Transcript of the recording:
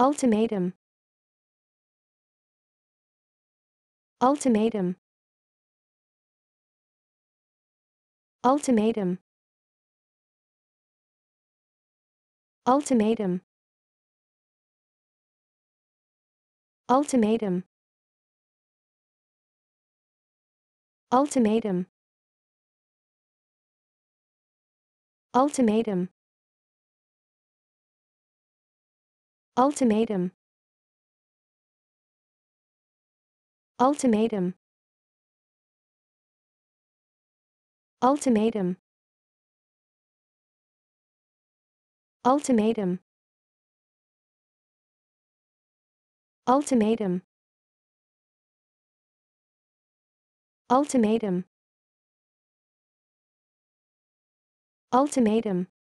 Ultimatum. Ultimatum. Ultimatum. Ultimatum. Ultimatum. Ultimatum. Ultimatum. Ultimatum. Ultimatum. Ultimatum. Ultimatum. Ultimatum. Ultimatum. Ultimatum.